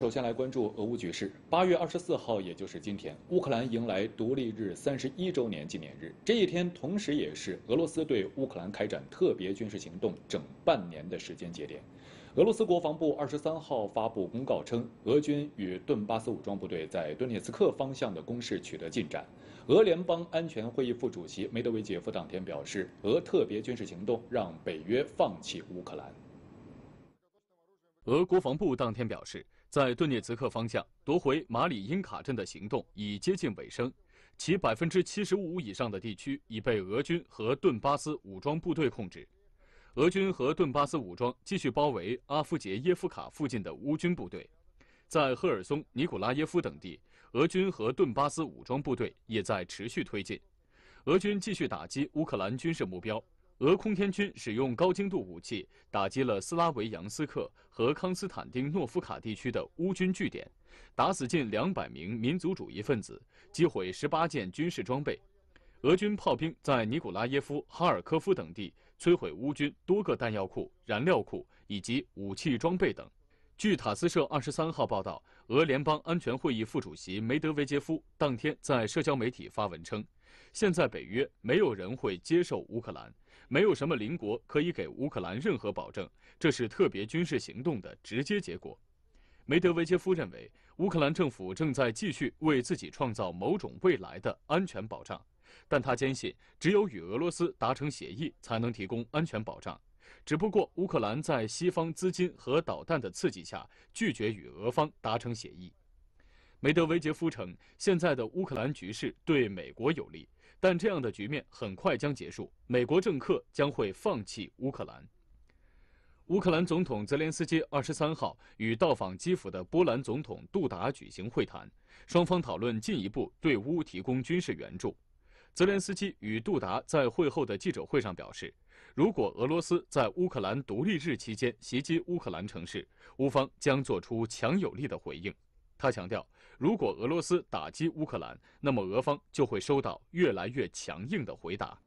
首先来关注俄乌局势。八月二十四号，也就是今天，乌克兰迎来独立日三十一周年纪念日。这一天，同时也是俄罗斯对乌克兰开展特别军事行动整半年的时间节点。俄罗斯国防部二十三号发布公告称，俄军与顿巴斯武装部队在顿涅茨克方向的攻势取得进展。俄联邦安全会议副主席梅德韦杰夫当天表示，俄特别军事行动让北约放弃乌克兰。俄国防部当天表示。在顿涅茨克方向，夺回马里因卡镇的行动已接近尾声，其百分之七十五以上的地区已被俄军和顿巴斯武装部队控制。俄军和顿巴斯武装继续包围阿夫杰耶夫卡附近的乌军部队，在赫尔松、尼古拉耶夫等地，俄军和顿巴斯武装部队也在持续推进。俄军继续打击乌克兰军事目标。俄空天军使用高精度武器打击了斯拉维扬斯克和康斯坦丁诺夫卡地区的乌军据点，打死近两百名民族主义分子，击毁十八件军事装备。俄军炮兵在尼古拉耶夫、哈尔科夫等地摧毁乌军多个弹药库、燃料库以及武器装备等。据塔斯社二十三号报道，俄联邦安全会议副主席梅德韦杰夫当天在社交媒体发文称：“现在北约没有人会接受乌克兰。”没有什么邻国可以给乌克兰任何保证，这是特别军事行动的直接结果。梅德韦杰夫认为，乌克兰政府正在继续为自己创造某种未来的安全保障，但他坚信，只有与俄罗斯达成协议，才能提供安全保障。只不过，乌克兰在西方资金和导弹的刺激下，拒绝与俄方达成协议。梅德韦杰夫称，现在的乌克兰局势对美国有利。但这样的局面很快将结束，美国政客将会放弃乌克兰。乌克兰总统泽连斯基二十三号与到访基辅的波兰总统杜达举行会谈，双方讨论进一步对乌提供军事援助。泽连斯基与杜达在会后的记者会上表示，如果俄罗斯在乌克兰独立日期间袭击乌克兰城市，乌方将做出强有力的回应。他强调，如果俄罗斯打击乌克兰，那么俄方就会收到越来越强硬的回答。